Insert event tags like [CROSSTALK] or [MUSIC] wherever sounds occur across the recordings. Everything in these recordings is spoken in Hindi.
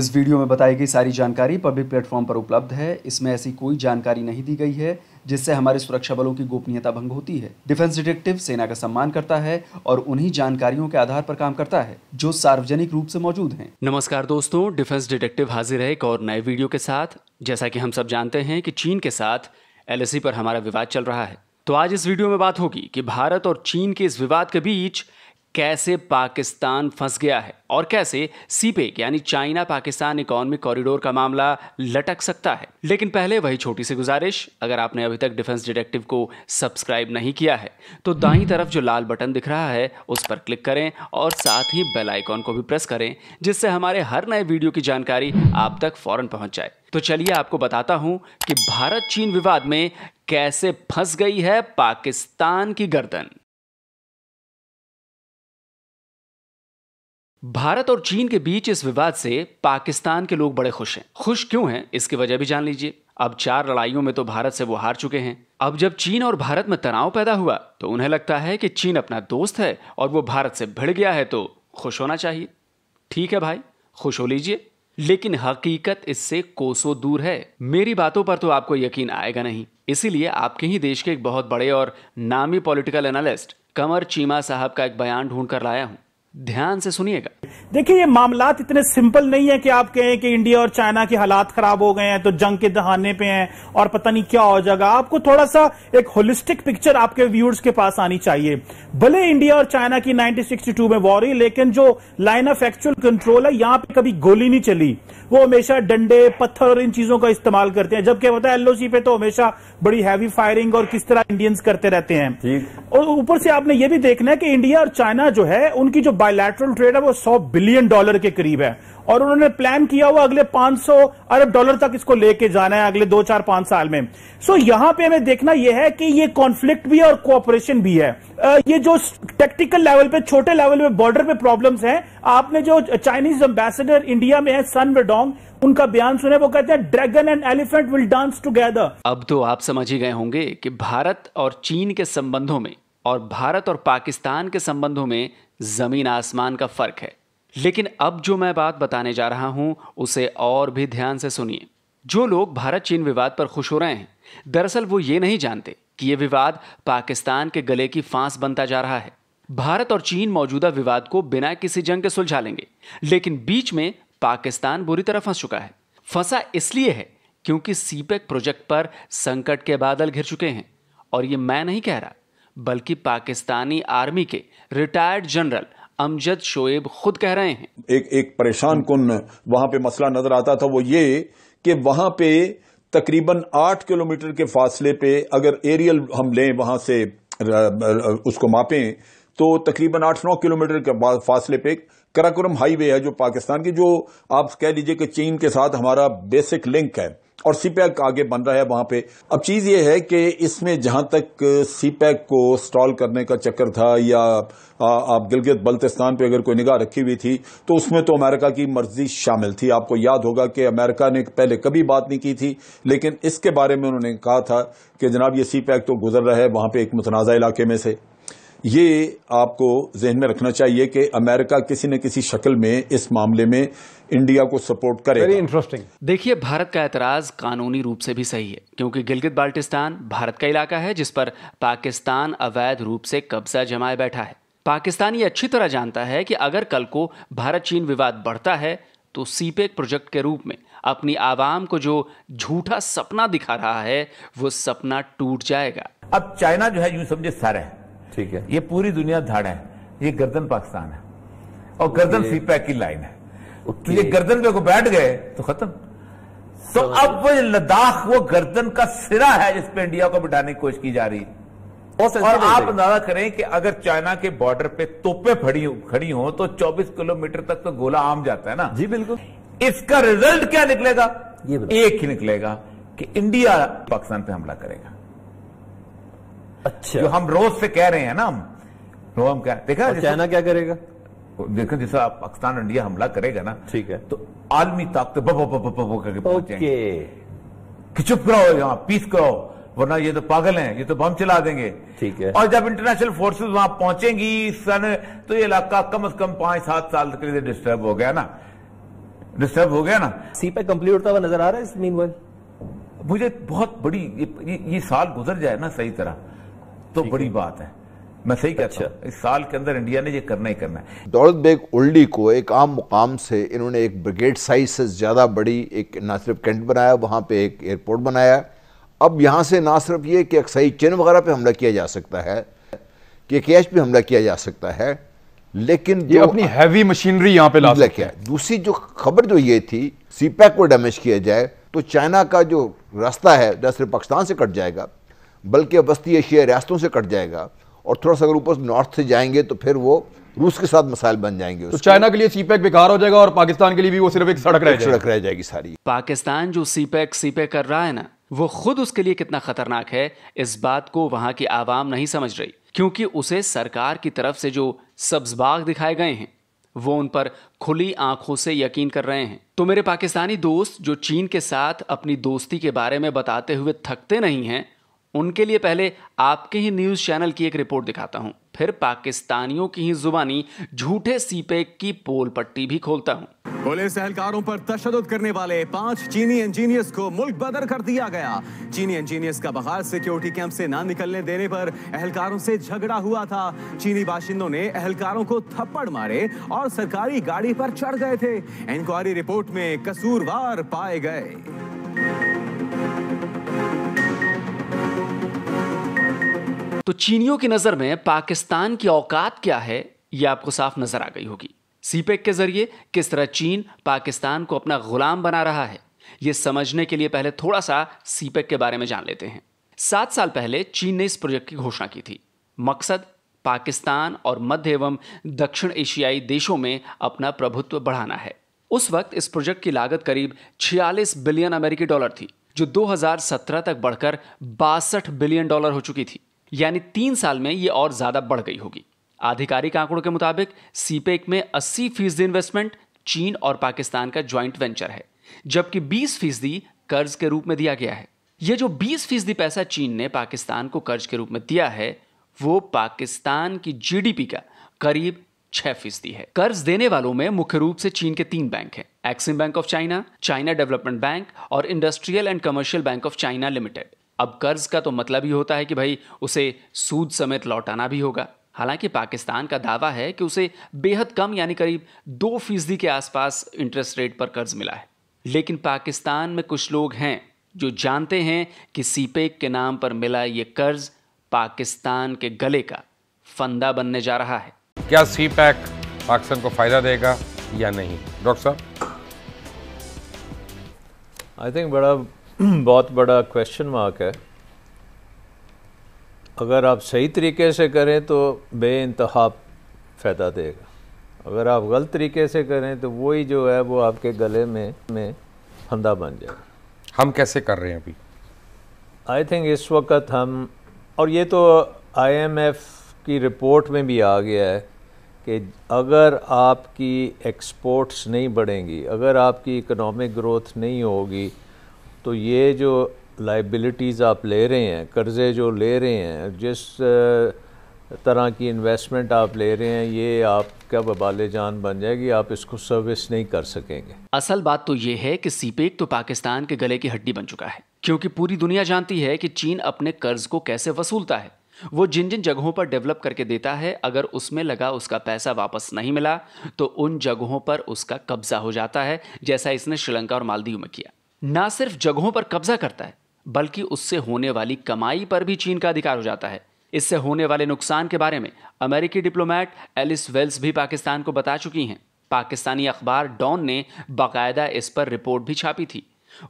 इस वीडियो में बताई गई सारी जानकारी पब्लिक प्लेटफॉर्म पर उपलब्ध है इसमें ऐसी कोई जानकारी नहीं दी गई है जिससे हमारे सुरक्षा बलों की गोपनीयता भंग होती है डिफेंस डिटेक्टिव सेना का सम्मान करता है और उन्हीं जानकारियों के आधार पर काम करता है जो सार्वजनिक रूप से मौजूद हैं। नमस्कार दोस्तों डिफेंस डिटेक्टिव हाजिर है एक और नए वीडियो के साथ जैसा की हम सब जानते हैं की चीन के साथ एल e पर हमारा विवाद चल रहा है तो आज इस वीडियो में बात होगी की भारत और चीन के इस विवाद के बीच कैसे पाकिस्तान फंस गया है और कैसे सीपेक यानी चाइना पाकिस्तान इकोनॉमिक कॉरिडोर का मामला लटक सकता है लेकिन पहले वही छोटी सी गुजारिश अगर आपने अभी तक डिफेंस डिटेक्टिव को सब्सक्राइब नहीं किया है तो दाई तरफ जो लाल बटन दिख रहा है उस पर क्लिक करें और साथ ही बेल आइकॉन को भी प्रेस करें जिससे हमारे हर नए वीडियो की जानकारी आप तक फौरन पहुंच जाए तो चलिए आपको बताता हूं कि भारत चीन विवाद में कैसे फंस गई है पाकिस्तान की गर्दन भारत और चीन के बीच इस विवाद से पाकिस्तान के लोग बड़े खुश हैं खुश क्यों हैं इसकी वजह भी जान लीजिए अब चार लड़ाइयों में तो भारत से वो हार चुके हैं अब जब चीन और भारत में तनाव पैदा हुआ तो उन्हें लगता है कि चीन अपना दोस्त है और वो भारत से भिड़ गया है तो खुश होना चाहिए ठीक है भाई खुश हो लीजिए लेकिन हकीकत इससे कोसों दूर है मेरी बातों पर तो आपको यकीन आएगा नहीं इसीलिए आपके ही देश के एक बहुत बड़े और नामी पॉलिटिकल एनालिस्ट कंवर चीमा साहब का एक बयान ढूंढ कर लाया हूं ध्यान से सुनिएगा देखिए ये मामला इतने सिंपल नहीं है कि आप कहें कि इंडिया और चाइना के हालात खराब हो गए हैं तो जंग के दहाने पे हैं और पता नहीं क्या हो जाएगा आपको थोड़ा सा एक होलिस्टिक पिक्चर आपके व्यूअर्स के पास आनी चाहिए भले इंडिया और चाइना की 1962 में वॉर हुई लेकिन जो लाइन ऑफ एक्चुअल कंट्रोल है यहां पर कभी गोली नहीं चली वो हमेशा डंडे पत्थर और इन चीजों का इस्तेमाल करते हैं जबकि पता है एलओसी पे तो हमेशा बड़ी हैवी फायरिंग और किस तरह इंडियंस करते रहते हैं और ऊपर से आपने ये भी देखना है कि इंडिया और चाइना जो है उनकी जो बायलैटरल ट्रेड है वो 100 बिलियन डॉलर के करीब है और उन्होंने प्लान किया हुआ अगले 500 अरब डॉलर तक इसको लेके जाना है अगले दो चार पांच साल में सो so, यहां पे हमें देखना यह है कि ये कॉन्फ्लिक्ट भी है और कोऑपरेशन भी है ये जो टेक्टिकल लेवल पे छोटे लेवल पे बॉर्डर पे प्रॉब्लम्स हैं आपने जो चाइनीज एम्बेसडर इंडिया में है सन वेडोंग उनका बयान सुने वो कहते हैं dragon and elephant will dance together अब तो आप समझ ही गए होंगे कि भारत और चीन के संबंधों में और भारत और पाकिस्तान के संबंधों में ज़मीन आसमान का फ़र्क है लेकिन अब जो मैं बात बताने जा रहा हूं उसे और भी ध्यान से सुनिए जो लोग भारत चीन विवाद पर खुश हो रहे हैं दरअसल वो ये नहीं जानते कि यह विवाद पाकिस्तान के गले की फांस बनता जा रहा है भारत और चीन मौजूदा विवाद को बिना किसी जंग के सुलझा लेंगे लेकिन बीच में पाकिस्तान बुरी तरह फंस चुका है फंसा इसलिए है क्योंकि सीपेक प्रोजेक्ट पर संकट के बादल घिर चुके हैं और ये मैं नहीं कह रहा बल्कि पाकिस्तानी आर्मी के रिटायर्ड जनरल अमजद शोएब खुद कह रहे हैं एक एक परेशान कुन वहां पे मसला नजर आता था वो ये कि वहां पे तकरीबन आठ किलोमीटर के फासले पे अगर एरियल हम लें वहां से उसको मापें तो तकरीबन आठ नौ किलोमीटर के फासले पे कराकोरम हाईवे है जो पाकिस्तान की जो आप कह लीजिए कि चीन के साथ हमारा बेसिक लिंक है और सीपैक आगे बन रहा है वहां पे अब चीज ये है कि इसमें जहां तक सीपैक को स्टॉल करने का चक्कर था या आप गिलगित बल्तिस्तान पे अगर कोई निगाह रखी हुई थी तो उसमें तो अमेरिका की मर्जी शामिल थी आपको याद होगा कि अमेरिका ने पहले कभी बात नहीं की थी लेकिन इसके बारे में उन्होंने कहा था कि जनाब ये सी तो गुजर रहा है वहां पर एक मुतनाज़ा इलाके में से ये आपको जहन में रखना चाहिए कि अमेरिका किसी न किसी शक्ल में इस मामले में इंडिया को सपोर्ट करे वेरी इंटरेस्टिंग देखिए भारत का एतराज कानूनी रूप से भी सही है क्योंकि गिलगित बाल्टिस्तान भारत का इलाका है जिस पर पाकिस्तान अवैध रूप से कब्जा जमाए बैठा है पाकिस्तान ये अच्छी तरह जानता है कि अगर कल को भारत चीन विवाद बढ़ता है तो सीपेक प्रोजेक्ट के रूप में अपनी आवाम को जो झूठा सपना दिखा रहा है वो सपना टूट जाएगा अब चाइना जो है यूं समझे सारे है ठीक है ये पूरी दुनिया धाड़ा है ये गर्दन पाकिस्तान है और गर्दन सीपैक की लाइन है तो ये गर्दन पे को बैठ गए तो खत्म तो अब वो लद्दाख वो गर्दन का सिरा है जिसपे इंडिया को बिठाने की कोशिश की जा रही है और आप अंदाजा करें कि अगर चाइना के बॉर्डर पे तोपे खड़ी खड़ी हो तो 24 किलोमीटर तक तो गोला आम जाता है ना जी बिल्कुल इसका रिजल्ट क्या निकलेगा ये एक ही निकलेगा कि इंडिया पाकिस्तान पे हमला करेगा अच्छा जो हम रोज से कह रहे हैं ना हम तो हम कह देखा चाइना क्या करेगा देखो जैसे आप पाकिस्तान इंडिया हमला करेगा ना ठीक है तो आलमी ताकत करके पहुंचे कि चुप कराओ यहाँ पीस कराओ वरना ये तो पागल हैं ये तो बम चला देंगे ठीक है और जब इंटरनेशनल फोर्सेस वहां पहुंचेंगी सन तो ये इलाका कम से कम पांच सात साल तक लिए डिस्टर्ब हो गया ना डिस्टर्ब हो गया ना सी पे कंप्लीट होता हुआ नजर आ रहा है इस मुझे बहुत बड़ी ये, ये साल गुजर जाए ना सही तरह तो बड़ी बात है मैं सही कहता अच्छा। हूँ इस साल के अंदर इंडिया ने ये करना ही करना है दौलत बेग उल्डी को एक आम मुकाम से इन्होंने एक ब्रिगेड साइज से ज़्यादा बड़ी एक ना सिर्फ कैंट बनाया वहाँ पे एक एयरपोर्ट बनाया अब यहाँ से ना सिर्फ ये कि अक्साई चिन्ह वगैरह पे हमला किया जा सकता है कि के एच पे हमला किया जा सकता है लेकिन ये अपनी हैवी मशीनरी यहाँ पे ला मतलब सकते हैं दूसरी जो खबर जो ये थी सी को डैमेज किया जाए तो चाइना का जो रास्ता है न सिर्फ पाकिस्तान से कट जाएगा बल्कि अब वस्ती एशिया रियासतों से कट जाएगा और थोड़ा सा अगर ऊपर नॉर्थ से जाएंगे तो फिर वो रूस के साथ मसाइल बन जाएंगे तो चाइना के लिए सीपैक e बेकार हो जाएगा और पाकिस्तान के लिए भी वो सिर्फ एक सड़क रह सड़क रह जाएगी सारी पाकिस्तान जो सीपैक सीपैक e e कर रहा है ना वो खुद उसके लिए कितना खतरनाक है इस बात को वहां की आवाम नहीं समझ रही क्योंकि उसे सरकार की तरफ से जो सब्ज बाग दिखाए गए हैं वो उन पर खुली आंखों से यकीन कर रहे हैं तो मेरे पाकिस्तानी दोस्त जो चीन के साथ अपनी दोस्ती के बारे में बताते हुए थकते नहीं हैं उनके लिए पहले आपके ही न्यूज़ चैनल की एक रिपोर्ट दिखाता हूं फिर पाकिस्तानियों की ही जुबानी झूठे सीपे की पोल पट्टी भी खोलता हूं पुलिस एहलकारों पर तशद करने वाले पांच चीनी इंजीनियर्स को मुल्क बदर कर दिया गया चीनी इंजीनियर्स का बाहर सिक्योरिटी कैंप से ना निकलने देने पर एहलकारों से झगड़ा हुआ था चीनी बाशिंदों ने एहलकारों को थप्पड़ मारे और सरकारी गाड़ी पर चढ़ गए थे इंक्वायरी रिपोर्ट में कसूरवार पाए गए तो चीनियों की नज़र में पाकिस्तान की औकात क्या है यह आपको साफ नज़र आ गई होगी सीपेक e के जरिए किस तरह चीन पाकिस्तान को अपना गुलाम बना रहा है यह समझने के लिए पहले थोड़ा सा सीपेक e के बारे में जान लेते हैं सात साल पहले चीन ने इस प्रोजेक्ट की घोषणा की थी मकसद पाकिस्तान और मध्य एवं दक्षिण एशियाई देशों में अपना प्रभुत्व बढ़ाना है उस वक्त इस प्रोजेक्ट की लागत करीब 46 बिलियन अमेरिकी डॉलर थी जो 2017 तक बढ़कर बासठ बिलियन डॉलर हो चुकी थी यानी तीन साल में ये और ज़्यादा बढ़ गई होगी आधिकारिक आंकड़ों के मुताबिक सीपेक में अस्सी फीसदी इन्वेस्टमेंट चीन और पाकिस्तान का ज्वाइंट वेंचर है जबकि बीस फीसदी कर्ज के रूप में दिया गया है ये जो बीस फीसदी पैसा चीन ने पाकिस्तान को कर्ज के रूप में दिया है वो पाकिस्तान की जीडीपी का करीब छह फीसदी है कर्ज देने वालों में मुख्य रूप से चीन के तीन बैंक हैं Exim Bank of China China Development Bank और Industrial and Commercial Bank of China Limited अब कर्ज का तो मतलब ही होता है कि भाई उसे सूद समेत लौटाना भी होगा हालांकि पाकिस्तान का दावा है कि उसे बेहद कम यानी करीब दो फीसदी के आसपास इंटरेस्ट रेट पर कर्ज मिला है लेकिन पाकिस्तान में कुछ लोग हैं जो जानते हैं कि सीपेक e के नाम पर मिला ये कर्ज पाकिस्तान के गले का फंदा बनने जा रहा है क्या सीपैक e पाकिस्तान को फायदा देगा या नहीं डॉक्टर साहब आई थिंक बड़ा [CLEARS THROAT] बहुत बड़ा क्वेश्चन मार्क है अगर आप सही तरीके से करें तो बे इंतहा फ़ायदा देगा अगर आप गलत तरीके से करें तो वही जो है वो आपके गले में में फंदा बन जाएगा हम कैसे कर रहे हैं अभी आई थिंक इस वक्त हम और ये तो आईएमएफ की रिपोर्ट में भी आ गया है कि अगर आपकी एक्सपोर्ट्स नहीं बढ़ेंगी अगर आपकी इकोनॉमिक ग्रोथ नहीं होगी तो ये जो लाइबिलिटीज़ आप ले रहे हैं कर्ज़े जो ले रहे हैं जिस तरह की इन्वेस्टमेंट आप ले रहे हैं ये आपका बबाले जान बन जाएगी आप इसको सर्विस नहीं कर सकेंगे असल बात तो ये है कि सीपेक तो पाकिस्तान के गले की हड्डी बन चुका है क्योंकि पूरी दुनिया जानती है कि चीन अपने कर्ज को कैसे वसूलता है वो जिन जिन जगहों पर डेवलप करके देता है अगर उसमें लगा उसका पैसा वापस नहीं मिला तो उन जगहों पर उसका कब्जा हो जाता है जैसा इसने श्रीलंका और मालदीव में किया ना सिर्फ जगहों पर कब्जा करता है बल्कि उससे होने वाली कमाई पर भी चीन का अधिकार हो जाता है इससे होने वाले नुकसान के बारे में अमेरिकी डिप्लोमेट एलिस वेल्स भी पाकिस्तान को बता चुकी हैं पाकिस्तानी अखबार डॉन ने बाकायदा इस पर रिपोर्ट भी छापी थी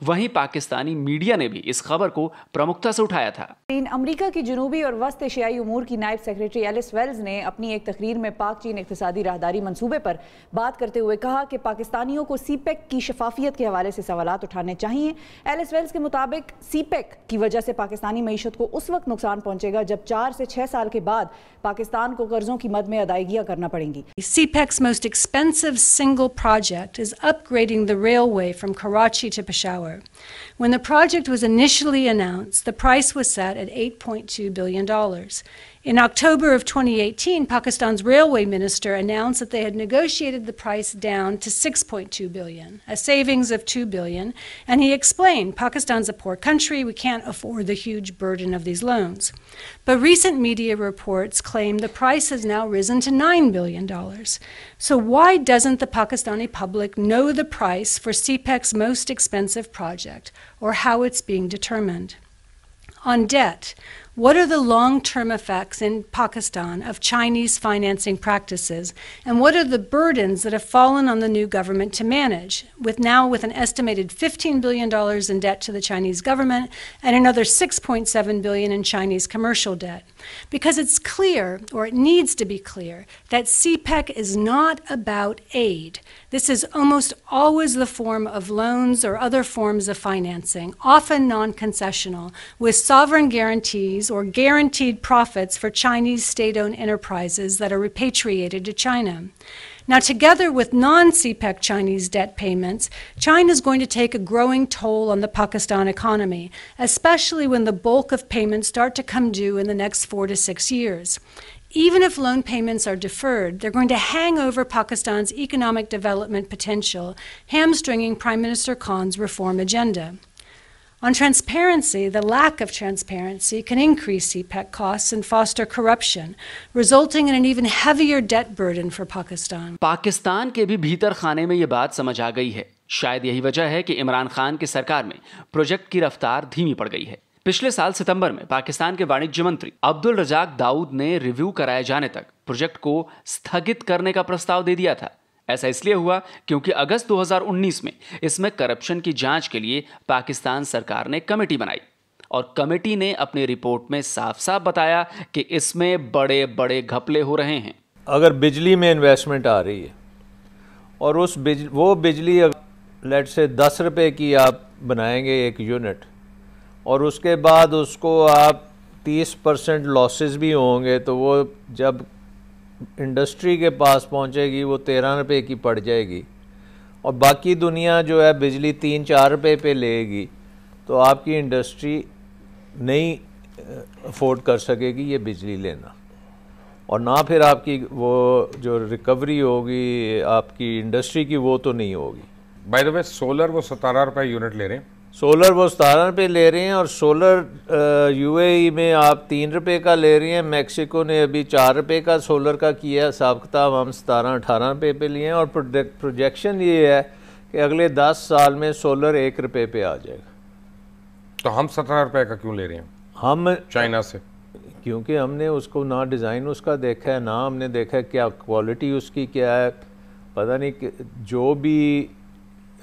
वहीं पाकिस्तानी मीडिया ने भी इस खबर को प्रमुखता से उठाया था चीन अमेरिका की जनूबी और वस्त एशियाई उमूर की नायब सेक्रेटरी एलिस वेल्स ने अपनी एक तकरीर में पाक चीन इकतदी राहदारी मनसूबे पर बात करते हुए कहा कि पाकिस्तानियों को सीपेक की शफाफियत के हवाले से सवाल उठाने चाहिए एलिस वेल्स के मुताबिक सी की वजह से पाकिस्तानी मीशत को उस वक्त नुकसान पहुंचेगा जब चार से छः साल के बाद पाकिस्तान को कर्जों की मद में अदायगियाँ करना पड़ेंगी सी most expensive single project is upgrading the railway from Karachi to Peshawar When the project was initially announced, the price was set at $8.2 billion. In October of 2018, Pakistan's railway minister announced that they had negotiated the price down to 6.2 billion, a savings of 2 billion, and he explained, Pakistan's a poor country, we can't afford the huge burden of these loans. But recent media reports claim the price has now risen to 9 billion dollars. So why doesn't the Pakistani public know the price for CPEC's most expensive project or how it's being determined? On debt, what are the long term effects in Pakistan of Chinese financing practices? And what are the burdens that have fallen on the new government to manage? With now, with an estimated $15 billion in debt to the Chinese government and another $6.7 billion in Chinese commercial debt. Because it's clear, or it needs to be clear, that CPEC is not about aid. This is almost always the form of loans or other forms of financing, often non concessional, with sovereign guarantees or guaranteed profits for Chinese state owned enterprises that are repatriated to China. Now, together with non CPEC Chinese debt payments, China is going to take a growing toll on the Pakistan economy, especially when the bulk of payments start to come due in the next four to six years. Even if loan payments are deferred, they're going to hang over Pakistan's economic development potential, hamstringing Prime Minister Khan's reform agenda. On transparency, the lack of transparency can increase EPEC costs and foster corruption, resulting in an even heavier debt burden for Pakistan. Pakistan ke bhi bheetar khane mein ye baat samajh aa gayi hai. Shayad yahi wajah hai ki Imran Khan ki project ki raftaar dheemi pad gayi hai. पिछले साल सितंबर में पाकिस्तान के वाणिज्य मंत्री अब्दुल रजाक ऐसा इसलिए हुआ क्योंकि अगस्त 2019 में इसमें करप्शन की जांच के लिए पाकिस्तान सरकार ने कमेटी बनाई और कमेटी ने अपनी रिपोर्ट में साफ साफ बताया कि इसमें बड़े बड़े घपले हो रहे हैं अगर बिजली में इन्वेस्टमेंट आ रही है और उस बिज वो बिजली लेट से दस रुपये की आप बनाएंगे एक यूनिट और उसके बाद उसको आप तीस परसेंट लॉसेज भी होंगे तो वो जब इंडस्ट्री के पास पहुंचेगी वो तेरह रुपए की पड़ जाएगी और बाकी दुनिया जो है बिजली तीन चार रुपए पे लेगी तो आपकी इंडस्ट्री नहीं अफोर्ड कर सकेगी ये बिजली लेना और ना फिर आपकी वो जो रिकवरी होगी आपकी इंडस्ट्री की वो तो नहीं होगी बाय द वे सोलर वो सतारह रुपये यूनिट ले रहे हैं सोलर वो सतारह रुपये ले रहे हैं और सोलर यूएई में आप तीन रुपये का ले रहे हैं मेक्सिको ने अभी चार रुपये का सोलर का किया हिसाब किताब हम सतारह अठारह रुपये पे लिए हैं और प्रोजेक्शन ये है कि अगले दस साल में सोलर एक रुपये पे आ जाएगा तो हम सत्रह रुपये का क्यों ले रहे हैं हम चाइना से क्योंकि हमने उसको ना डिज़ाइन उसका देखा है ना हमने देखा है क्या क्वालिटी उसकी क्या है पता नहीं जो भी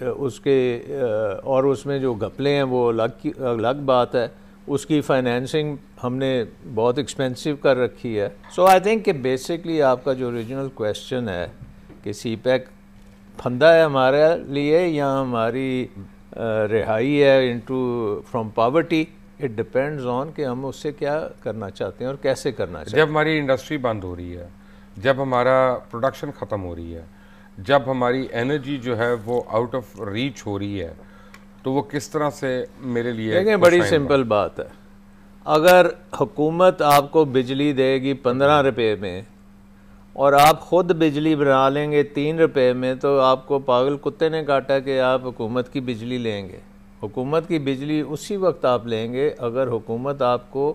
उसके और उसमें जो घपले हैं वो अलग की अलग बात है उसकी फाइनेंसिंग हमने बहुत एक्सपेंसिव कर रखी है सो आई थिंक कि बेसिकली आपका जो ओरिजिनल क्वेश्चन है कि सी पैक e फंदा है हमारे लिए या हमारी रिहाई है into from poverty it depends on कि हम उससे क्या करना चाहते हैं और कैसे करना चाहते हैं जब हमारी इंडस्ट्री बंद हो रही है जब हमारा प्रोडक्शन ख़त्म हो रही है जब हमारी एनर्जी जो है वो आउट ऑफ रीच हो रही है तो वो किस तरह से मेरे लिए देखें बड़ी सिंपल बात है अगर हुकूमत आपको बिजली देगी पंद्रह हम्म। रुपये में और आप ख़ुद बिजली बना लेंगे तीन रुपए में तो आपको पागल कुत्ते ने काटा कि आप हुकूमत की बिजली लेंगे हुकूमत की बिजली उसी वक्त आप लेंगे अगर हुकूमत आपको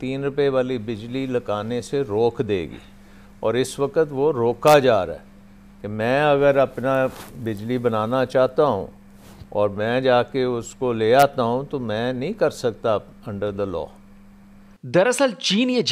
तीन रुपए वाली बिजली लगाने से रोक देगी और इस वक्त वो रोका जा रहा है कि मैं अगर अपना बिजली बनाना चाहता हूँ और मैं जाके उसको ले आता हूँ तो मैं नहीं कर सकता अंडर द लॉ दरअसल चीन ये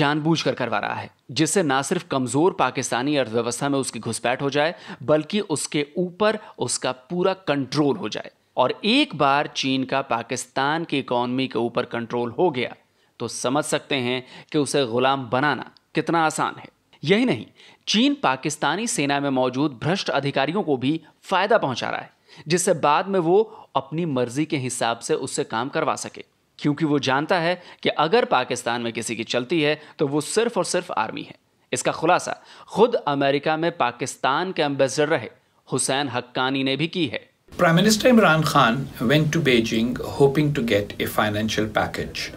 कर करवा रहा है जिससे ना सिर्फ कमजोर पाकिस्तानी अर्थव्यवस्था में उसकी घुसपैठ हो जाए बल्कि उसके ऊपर उसका पूरा कंट्रोल हो जाए और एक बार चीन का पाकिस्तान की इकोनॉमी के ऊपर कंट्रोल हो गया तो समझ सकते हैं कि उसे गुलाम बनाना कितना आसान है यही नहीं चीन पाकिस्तानी सेना में मौजूद भ्रष्ट अधिकारियों को भी फायदा पहुंचा रहा है जिससे बाद में वो अपनी मर्जी के हिसाब से उससे काम करवा सके क्योंकि वो जानता है कि अगर पाकिस्तान में किसी की चलती है तो वो सिर्फ और सिर्फ आर्मी है इसका खुलासा खुद अमेरिका में पाकिस्तान के एम्बेसडर रहे हुसैन हक्कानी ने भी की है prime minister Imran Khan went to Beijing hoping to get a financial package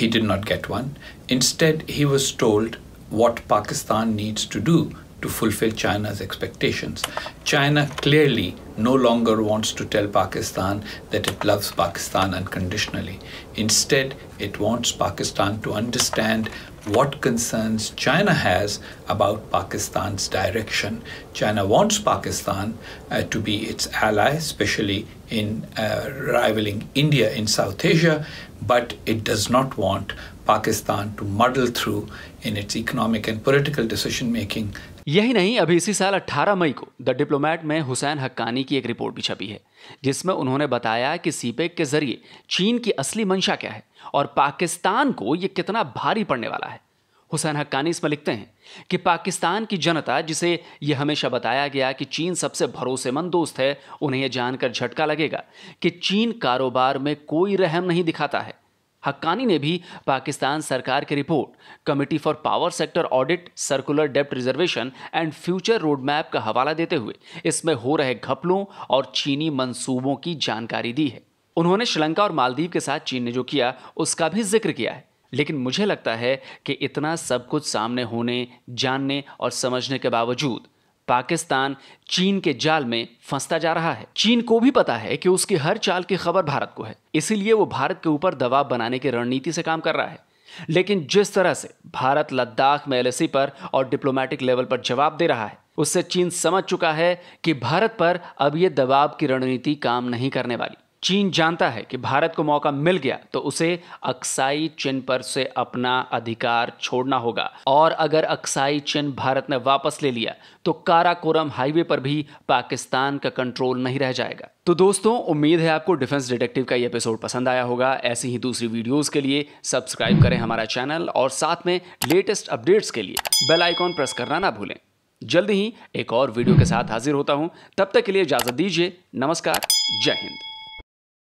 he did not get one instead he was told what Pakistan needs to do to fulfill China's expectations. China clearly no longer wants to tell Pakistan that it loves Pakistan unconditionally. Instead, it wants Pakistan to understand what concerns China has about Pakistan's direction. China wants Pakistan uh, to be its ally, especially in uh, rivaling India in South Asia, but it does not want Pakistan to muddle through in its economic and political decision making यही नहीं अभी इसी साल 18 मई को द डिप्लोमैट में हुसैन हक्कानी की एक रिपोर्ट भी छपी है जिसमें उन्होंने बताया कि सीपेक के जरिए चीन की असली मंशा क्या है और पाकिस्तान को ये कितना भारी पड़ने वाला है हुसैन हक्कानी इसमें लिखते हैं कि पाकिस्तान की जनता जिसे ये हमेशा बताया गया कि चीन सबसे भरोसेमंद दोस्त है उन्हें यह जानकर झटका लगेगा कि चीन कारोबार में कोई रहम नहीं दिखाता है हक्कानी ने भी पाकिस्तान सरकार की report committee for power sector audit circular डेप्ट रिजर्वेशन एंड फ्यूचर रोडमैप का हवाला देते हुए इसमें हो रहे घपलों और चीनी मंसूबों की जानकारी दी है उन्होंने श्रीलंका और मालदीव के साथ चीन ने जो किया उसका भी जिक्र किया है लेकिन मुझे लगता है कि इतना सब कुछ सामने होने जानने और समझने के बावजूद पाकिस्तान चीन के जाल में फंसता जा रहा है चीन को भी पता है कि उसकी हर चाल की खबर भारत को है इसीलिए वो भारत के ऊपर दबाव बनाने की रणनीति से काम कर रहा है लेकिन जिस तरह से भारत लद्दाख में एल पर और डिप्लोमेटिक लेवल पर जवाब दे रहा है उससे चीन समझ चुका है कि भारत पर अब ये दबाव की रणनीति काम नहीं करने वाली चीन जानता है कि भारत को मौका मिल गया तो उसे अक्साई चिन्ह पर से अपना अधिकार छोड़ना होगा और अगर अक्साई चिन्ह भारत ने वापस ले लिया तो काराकोरम हाईवे पर भी पाकिस्तान का कंट्रोल नहीं रह जाएगा तो दोस्तों उम्मीद है आपको डिफेंस डिटेक्टिव का ये एपिसोड पसंद आया होगा ऐसी ही दूसरी वीडियोस के लिए सब्सक्राइब करें हमारा चैनल और साथ में लेटेस्ट अपडेट्स के लिए बेल आइकॉन प्रेस करना ना भूलें जल्द ही एक और वीडियो के साथ हाजिर होता हूं तब तक के लिए इजाजत दीजिए नमस्कार जय हिंद